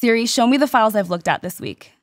Siri, show me the files I've looked at this week.